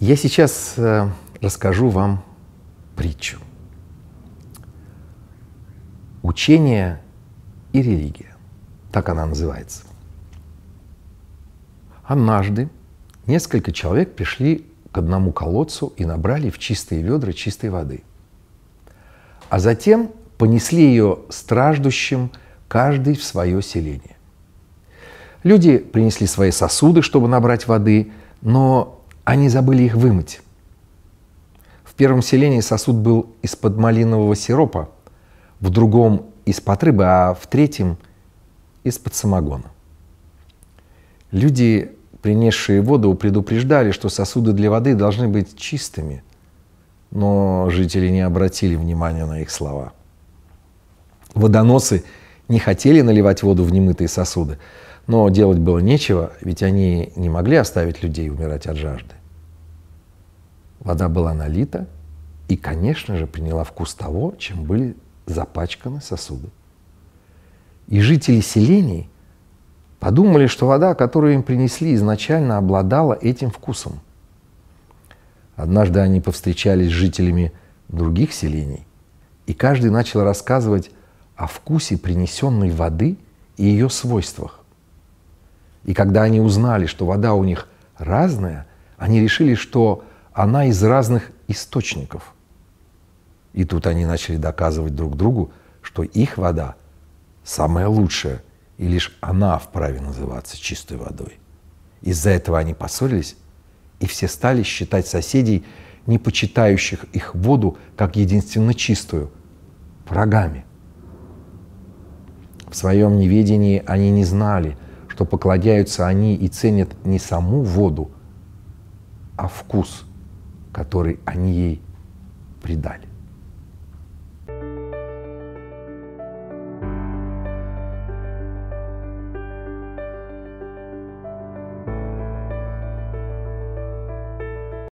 Я сейчас э, расскажу вам притчу. Учение и религия. Так она называется. Однажды несколько человек пришли к одному колодцу и набрали в чистые ведра чистой воды. А затем понесли ее страждущим каждый в свое селение. Люди принесли свои сосуды, чтобы набрать воды, но они забыли их вымыть. В первом селении сосуд был из-под малинового сиропа, в другом – из-под рыбы, а в третьем – из-под самогона. Люди, принесшие воду, предупреждали, что сосуды для воды должны быть чистыми, но жители не обратили внимания на их слова. Водоносы не хотели наливать воду в немытые сосуды, но делать было нечего, ведь они не могли оставить людей умирать от жажды. Вода была налита и, конечно же, приняла вкус того, чем были запачканы сосуды. И жители селений подумали, что вода, которую им принесли, изначально обладала этим вкусом. Однажды они повстречались с жителями других селений, и каждый начал рассказывать о вкусе принесенной воды и ее свойствах. И когда они узнали, что вода у них разная, они решили, что она из разных источников. И тут они начали доказывать друг другу, что их вода самая лучшая, и лишь она вправе называться чистой водой. Из-за этого они поссорились, и все стали считать соседей, не почитающих их воду как единственно чистую, врагами. В своем неведении они не знали, что поклоняются они и ценят не саму воду, а вкус – который они ей придали.